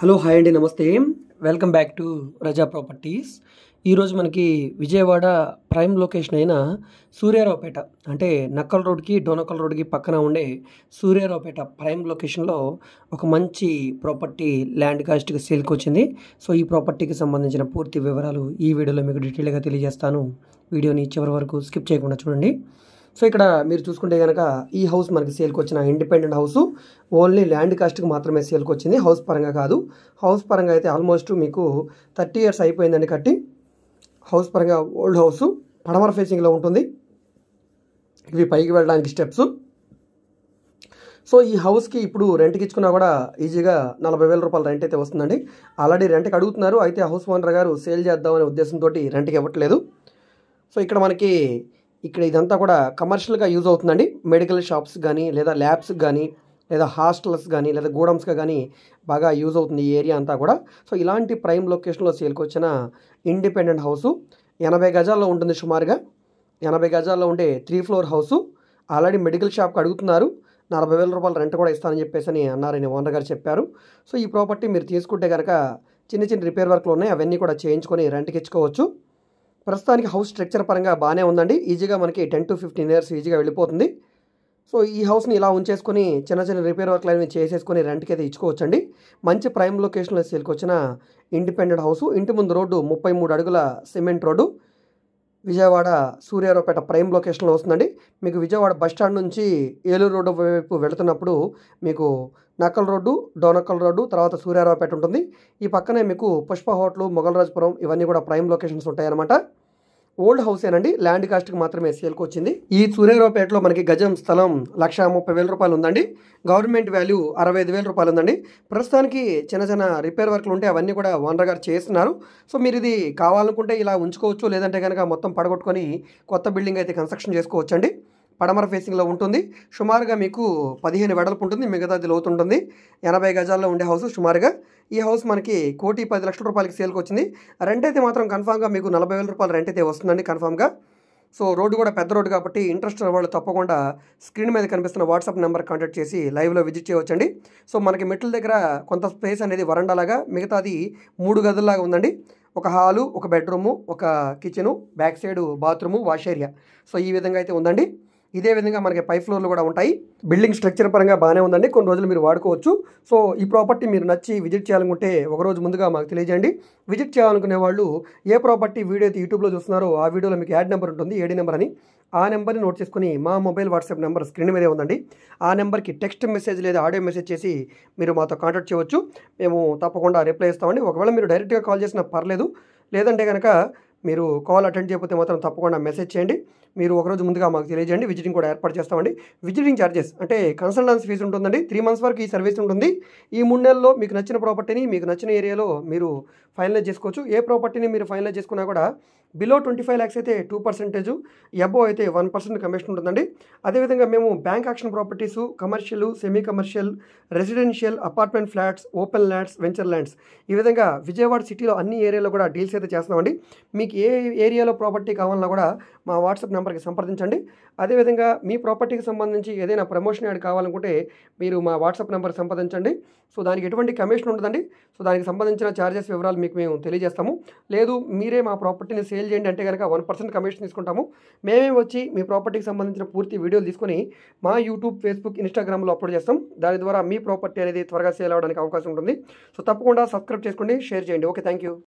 hello hi అండి నమస్తే welcome back to Raza properties ఈరోజు మనకి విజయవాడ ప్రైమ్ లొకేషన్ అయిన సూర్యారావుపేట అంటే నక్కల్ రోడ్కి డోనకల్ రోడ్కి పక్కన ఉండే సూర్యారావుపేట ప్రైమ్ లొకేషన్లో ఒక మంచి ప్రాపర్టీ ల్యాండ్ కాస్ట్కి సేల్కి వచ్చింది సో ఈ ప్రాపర్టీకి సంబంధించిన పూర్తి వివరాలు ఈ వీడియోలో మీకు డీటెయిల్గా తెలియజేస్తాను వీడియోని చివరి వరకు స్కిప్ చేయకుండా చూడండి సో ఇక్కడ మీరు చూసుకుంటే కనుక ఈ హౌస్ మనకి సేల్కి వచ్చిన ఇండిపెండెంట్ హౌస్ ఓన్లీ ల్యాండ్ కాస్ట్కి మాత్రమే సేల్కి వచ్చింది హౌస్ పరంగా కాదు హౌస్ పరంగా అయితే ఆల్మోస్ట్ మీకు థర్టీ ఇయర్స్ అయిపోయిందండి కట్టి హౌస్ పరంగా ఓల్డ్ హౌస్ పడమర ఫేసింగ్లో ఉంటుంది ఇవి పైకి వెళ్ళడానికి స్టెప్స్ సో ఈ హౌస్కి ఇప్పుడు రెంట్కి ఇచ్చుకున్నా కూడా ఈజీగా నలభై వేల రూపాయల రెంట్ అయితే వస్తుందండి ఆల్రెడీ రెంట్కి అడుగుతున్నారు అయితే హౌస్ ఓనర్ గారు సేల్ చేద్దామనే ఉద్దేశంతో రెంట్కి ఇవ్వట్లేదు సో ఇక్కడ మనకి ఇక్కడ ఇదంతా కూడా కమర్షియల్గా యూజ్ అవుతుందండి మెడికల్ షాప్స్ కానీ లేదా ల్యాబ్స్ కానీ లేదా హాస్టల్స్ కానీ లేదా గోడమ్స్గా కానీ బాగా యూజ్ అవుతుంది ఈ ఏరియా అంతా కూడా సో ఇలాంటి ప్రైమ్ లొకేషన్లో సేల్కొచ్చిన ఇండిపెండెంట్ హౌసు ఎనభై గజాల్లో ఉంటుంది సుమారుగా ఎనభై గజాల్లో ఉండే three floor house already medical షాప్కి అడుగుతున్నారు నలభై వేల రూపాయల రెంట్ కూడా ఇస్తానని చెప్పేసి అని అన్నారని ఓనర్ గారు చెప్పారు సో ఈ ప్రాపర్టీ మీరు తీసుకుంటే కనుక చిన్న చిన్న రిపేర్ వర్క్లు ఉన్నాయి అవన్నీ కూడా చేయించుకొని రెంట్కి ఇచ్చుకోవచ్చు ప్రస్తుతానికి హౌస్ స్ట్రక్చర్ పరంగా బాగానే ఉందండి ఈజీగా మనకి టెన్ టు ఫిఫ్టీన్ ఇయర్స్ ఈజీగా వెళ్ళిపోతుంది సో ఈ హౌస్ని ఇలా ఉంచేసుకొని చిన్న చిన్న రిపేర్ వర్క్లు అనేవి చేసేసుకొని రెంట్కి అయితే ఇచ్చుకోవచ్చండి మంచి ప్రైమ్ లొకేషన్లో వచ్చిన ఇండిపెండెంట్ హౌస్ ఇంటి ముందు రోడ్డు ముప్పై మూడు అడుగుల cement road Vijayawada Suryaraopet prime లొకేషన్లో వస్తుందండి మీకు విజయవాడ బస్ స్టాండ్ నుంచి ఏలూరు రోడ్డు వైపు వెళుతున్నప్పుడు మీకు నక్కల రోడ్డు డోనక్కల్ రోడ్డు తర్వాత సూర్యారావుపేట ఉంటుంది ఈ పక్కనే మీకు పుష్ప హోటల్ మొగలరాజపురం ఇవన్నీ కూడా ప్రైమ్ లొకేషన్స్ ఉంటాయన్నమాట ఓల్డ్ అండి ల్యాండ్ కాస్ట్కి మాత్రమే సేల్కి వచ్చింది ఈ సూర్యరావుపేటలో మనకి గజం స్థలం లక్ష ముప్పై వేల రూపాయలు ఉందండి గవర్నమెంట్ వాల్యూ అరవై ఐదు వేల రూపాయలు ఉందండి ప్రస్తుతానికి చిన్న చిన్న రిపేర్ వర్క్లు ఉంటే అవన్నీ కూడా ఓనర్ గారు చేస్తున్నారు సో మీరు ఇది కావాలనుకుంటే ఇలా ఉంచుకోవచ్చు లేదంటే కనుక మొత్తం పడగొట్టుకొని కొత్త బిల్డింగ్ అయితే కన్స్ట్రక్షన్ చేసుకోవచ్చండి పడమర ఫేసింగ్లో ఉంటుంది సుమారుగా మీకు పదిహేను వెడల్పు ఉంటుంది మిగతాది లోతు ఉంటుంది ఎనభై గజాల్లో ఉండే హౌస్ సుమారుగా ఈ హౌస్ మనకి కోటి పది లక్షల రూపాయలకి సేల్కి వచ్చింది రెంట్ అయితే మాత్రం కన్ఫామ్గా మీకు నలభై వేల రూపాయలు రెంట్ అయితే వస్తుందండి కన్ఫామ్గా సో రోడ్డు కూడా పెద్ద రోడ్డు కాబట్టి ఇంట్రెస్ట్ ఉన్న వాళ్ళు తప్పకుండా స్క్రీన్ మీద కనిపిస్తున్న వాట్సాప్ నెంబర్ కాంటాక్ట్ చేసి లైవ్లో విజిట్ చేయవచ్చండి సో మనకి మెట్ల దగ్గర కొంత స్పేస్ అనేది వరండాలాగా మిగతాది మూడు గదుల్లాగా ఉందండి ఒక హాలు ఒక బెడ్రూము ఒక kitchen back side bathroom wash area so ఈ విధంగా అయితే ఉందండి ఇదే విధంగా మనకి పై ఫ్లోర్లు కూడా ఉంటాయి బిల్డింగ్ స్ట్రక్చర్ పరంగా బాగానే ఉందండి కొన్ని రోజులు మీరు వాడుకోవచ్చు సో ఈ ప్రాపర్టీ మీరు నచ్చి విజిట్ చేయాలనుకుంటే ఒకరోజు ముందుగా మాకు తెలియజేయండి విజిట్ చేయాలనుకునే వాళ్ళు ఏ ప్రాపర్టీ వీడియో అయితే యూట్యూబ్లో చూస్తున్నారో ఆ వీడియోలో మీకు యాడ్ నెంబర్ ఉంటుంది ఏడి నెంబర్ అని ఆ నెంబర్ని నోట్ చేసుకుని మా మొబైల్ వాట్సాప్ నెంబర్ స్క్రీన్ మీదే ఉందండి ఆ నెంబర్కి టెక్స్ట్ మెసేజ్ లేదా ఆడియో మెసేజ్ చేసి మీరు మాతో కాంటాక్ట్ చేయవచ్చు మేము తప్పకుండా రిప్లై ఇస్తామండి ఒకవేళ మీరు డైరెక్ట్గా కాల్ చేసినా పర్లేదు లేదంటే కనుక మీరు కాల్ అటెండ్ చేయకపోతే మాత్రం తప్పకుండా మెసేజ్ చేయండి మీరు ఒకరోజు ముందుగా మాకు తెలియజేయండి విజిటింగ్ కూడా ఏర్పాటు చేస్తామండి విజిటింగ్ ఛార్జెస్ అంటే కన్సల్టెన్స్ ఫీజు ఉంటుందండి త్రీ మంత్స్ వరకు ఈ సర్వీస్ ఉంటుంది ఈ మూడు నెలల్లో మీకు నచ్చిన ప్రాపర్టీని మీకు నచ్చిన ఏరియాలో మీరు ఫైనలైజ్ చేసుకోవచ్చు ఏ ప్రాపర్టీని మీరు ఫైనలైజ్ చేసుకున్నా కూడా బిలో ట్వంటీ ఫైవ్ ల్యాక్స్ అయితే టూ పర్సెంటేజ్ ఎబో అయితే వన్ పర్సెంట్ కమిషన్ ఉంటుందండి అదేవిధంగా మేము bank auction properties commercial semi commercial residential apartment flats open lands venture lands ఈ విధంగా విజయవాడ సిటీలో అన్ని ఏరియాలో కూడా డీల్స్ అయితే చేస్తామండి మీకు ఏ ఏరియాలో ప్రాపర్టీ కావాలన్నా కూడా మా వాట్సాప్ నెంబర్కి సంప్రదించండి అదేవిధంగా మీ ప్రాపర్టీకి సంబంధించి ఏదైనా ప్రమోషన్ యాడ్ కావాలనుకుంటే మీరు మా వాట్సాప్ నెంబర్ సంప్రదించండి సో దానికి ఎటువంటి కమిషన్ ఉండదండి సో దానికి సంబంధించిన ఛార్జెస్ వివరాలు మీకు మేము తెలియజేస్తాము లేదు మీరే మా ప్రాపర్టీని సేల్ చేయండి అంటే కనుక వన్ పర్సెంట్ కమిషన్ తీసుకుంటాము మేమే వచ్చి మీ ప్రాపర్టీకి సంబంధించిన పూర్తి వీడియోలు తీసుకొని మా యూట్యూబ్ ఫేస్బుక్ ఇన్స్టాగ్రామ్లో అప్లోడ్ చేస్తాం దాని ద్వారా మీ ప్రాపర్టీ అనేది త్వరగా సేల్ అవడానికి అవకాశం ఉంటుంది సో తప్పకుండా సబ్స్క్రైబ్ చేసుకోండి షేర్ చేయండి ఓకే థ్యాంక్